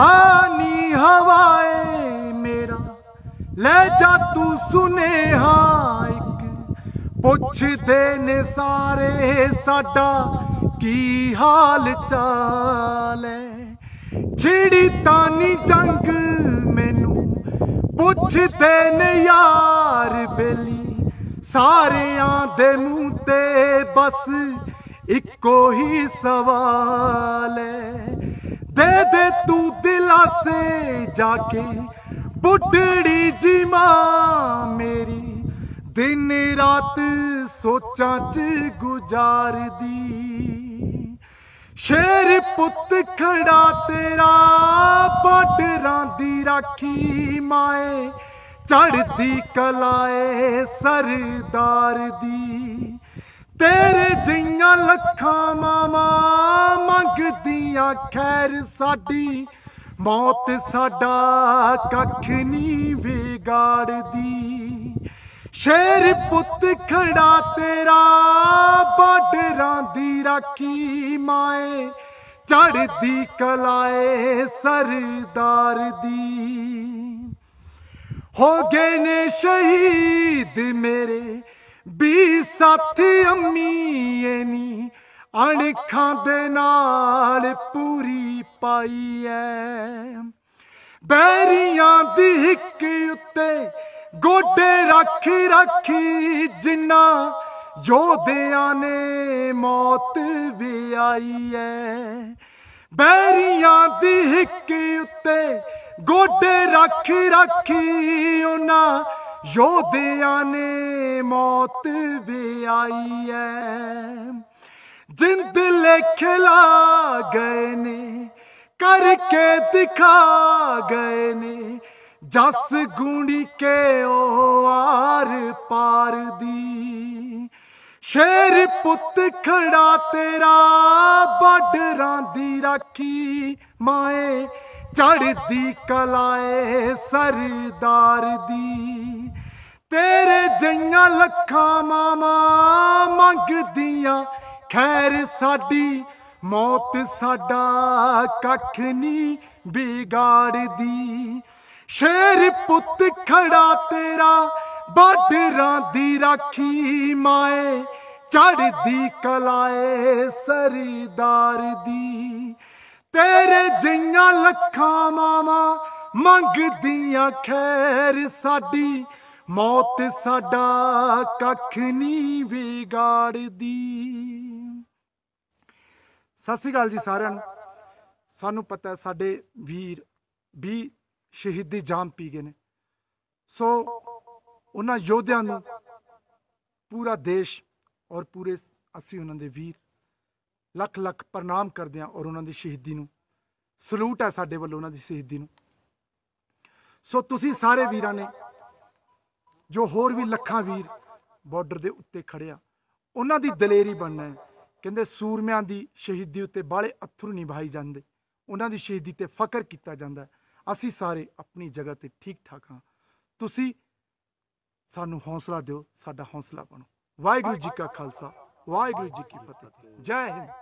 ਆਨੀ ਹਵਾਏ ਮੇਰਾ ਲੈ ਜਾ ਤੂੰ ਸੁਨੇਹਾ ਇੱਕ ਪੁੱਛਦੇ ਨੇ ਸਾਰੇ ਸਾਡਾ ਕੀ ਹਾਲ ਚਾਲ ਹੈ ਛਿੜੀ ਤਾਨੀ ਜੰਗ ਮੈਨੂੰ ਪੁੱਛਦੇ ਨੇ ਯਾਰ ਬੇਲੀ ਸਾਰਿਆਂ ਦੇ ਮੂੰਹ ਤੇ ਬਸ ਇੱਕੋ ਹੀ ਸਵਾਲ ਹੈ ਦੇ ਦਿਲਾਸੇ ਜਾ ਕੇ ਬੁੱਢੜੀ ਜੀ ਮਾਂ ਮੇਰੀ ਦਿਨ ਰਾਤ ਸੋਚਾਂ 'ਚ ਗੁਜ਼ਾਰਦੀ ਸ਼ੇਰ ਪੁੱਤ ਖੜਾ ਤੇਰਾ ਬਾਰਡਰਾਂ ਦੀ ਰਾਖੀ ਮਾਏ ਚੜਦੀ ਕਲਾਏ ਸਰਦਾਰ ਦੀ ਤੇਰੇ ਜਿਹੀਆਂ ਲੱਖਾਂ ਮਾਮਾ ਮੰਗਦੀਆਂ ਖੈਰ ਸਾਡੀ ਮੌਤ ਸਾਡਾ ਕੱਖ ਨਹੀਂ ਵਿਗਾੜਦੀ ਸ਼ੇਰ ਪੁੱਤ ਖੜਾ ਤੇਰਾ ਬਾਡਰਾਂ ਦੀ ਰਾਖੀ ਮਾਏ ਚੜਦੀ ਕਲਾਏ ਸਰਦਾਰ ਦੀ ਹੋ ਗਏ ਨੇ ਸ਼ਹੀਦ ਮੇਰੇ ਵੀ ਅੰਮੀ ਅੰਮੀਏ ਨੀ ਅਣਖਾਂ ਦੇ ਨਾਲ ਪੂਰੀ ਪਾਈ ਐ ਬੈਰੀਆਂ ਦੀ ਹਿੱਕ ਉੱਤੇ ਗੋਡੇ ਰੱਖੀ ਰੱਖੀ ਜਿੰਨਾ ਯੋਧਿਆਂ ਨੇ ਮੌਤ ਵੀ ਆਈ ਐ ਬੈਰੀਆਂ ਦੀ ਹਿੱਕ ਉੱਤੇ ਗੋਡੇ ਰੱਖੀ ਰੱਖੀ ਉਹਨਾਂ ਯੋਧਿਆਂ ਨੇ ਮੌਤ ਵੀ ਆਈ ਐ ਜਿੰਦ ਲੈ ਖਿਲਾ ਗਏ ਨੇ ਕਰਕੇ ਦਿਖਾ ਗਏ ਨੇ ਜਸ ਗੁੰਡੀ ਕੇ ਉਹ ਆਰ ਪਾਰ ਦੀ ਸ਼ੇਰ ਪੁੱਤ ਖੜਾ ਤੇਰਾ ਬਾਡਰਾਂ ਦੀ ਰਾਖੀ ਮਾਏ ਚੜਦੀ ਕਲਾਏ ਸਰਦਾਰ ਦੀ ਤੇਰੇ ਜਈਆਂ ਲੱਖਾਂ ਮਾਮਾ ਮੰਗਦੀਆਂ ਖੈਰ ਸਾਡੀ ਮੌਤ ਸਾਡਾ ਕੱਖ ਨਹੀਂ ਬਿਗਾੜਦੀ ਸ਼ੇਰ ਪੁੱਤ ਖੜਾ ਤੇਰਾ ਬਾਡਰਾਂ ਦੀ ਰਾਖੀ ਮਾਏ ਚੜਦੀ ਕਲਾਏ ਸਰਦਾਰ ਦੀ ਤੇਰੇ ਜਿੰਨਾਂ ਲੱਖਾਂ ਮਾਵਾ ਮੰਗਦੀਆਂ ਖੈਰ ਸਾਡੀ ਮੌਤ ਸਾਡਾ ਕੱਖ ਨਹੀਂ ਵਿਗਾੜਦੀ ਸਤਿ ਸ੍ਰੀ ਅਕਾਲ ਜੀ ਸਾਰਿਆਂ ਨੂੰ ਸਾਨੂੰ ਪਤਾ ਸਾਡੇ ਵੀਰ ਵੀ ਸ਼ਹੀਦੀ ਜਾਮ ਪੀ ਗਏ ਨੇ ਸੋ ਉਹਨਾਂ ਯੋਧਿਆਂ ਨੂੰ ਪੂਰਾ ਦੇਸ਼ ਔਰ ਪੂਰੇ ਅਸੀਂ ਉਹਨਾਂ ਦੇ ਵੀਰ ਲੱਖ ਲੱਖ ਪ੍ਰਣਾਮ ਕਰਦੇ ਹਾਂ ਔਰ ਉਹਨਾਂ ਦੀ ਸ਼ਹੀਦੀ ਨੂੰ ਸਲੂਟ ਹੈ ਸਾਡੇ ਵੱਲੋਂ ਉਹਨਾਂ ਦੀ ਸ਼ਹੀਦੀ ਨੂੰ ਸੋ ਤੁਸੀਂ ਸਾਰੇ ਵੀਰਾਂ ਨੇ ਜੋ ਹੋਰ ਵੀ ਲੱਖਾਂ ਵੀਰ ਬਾਰਡਰ ਦੇ ਉੱਤੇ ਖੜਿਆ ਉਹਨਾਂ ਦੀ ਦਲੇਰੀ ਬਣਨਾ ਹੈ ਕਹਿੰਦੇ ਸੂਰਮਿਆਂ ਦੀ ਸ਼ਹੀਦੀ ਉੱਤੇ ਬਾਲੇ ਅਥਰੂ ਨਹੀਂ ਭਾਈ ਜਾਂਦੇ ਉਹਨਾਂ ਦੀ ਸ਼ਹੀਦੀ ਤੇ ਫਕਰ ਕੀਤਾ ਜਾਂਦਾ ਅਸੀਂ ਸਾਰੇ ਆਪਣੀ ਜਗ੍ਹਾ ਤੇ ਠੀਕ ਠਾਕ ਹਾਂ ਤੁਸੀਂ ਸਾਨੂੰ ਹੌਸਲਾ ਦਿਓ ਸਾਡਾ ਹੌਸਲਾ ਬਣੋ ਵਾਹਿਗੁਰੂ ਜੀ ਕਾ ਖਾਲਸਾ ਵਾਹਿਗੁਰੂ ਜੀ ਕੀ ਫਤਿਹ ਜੈ ਹਿੰਦ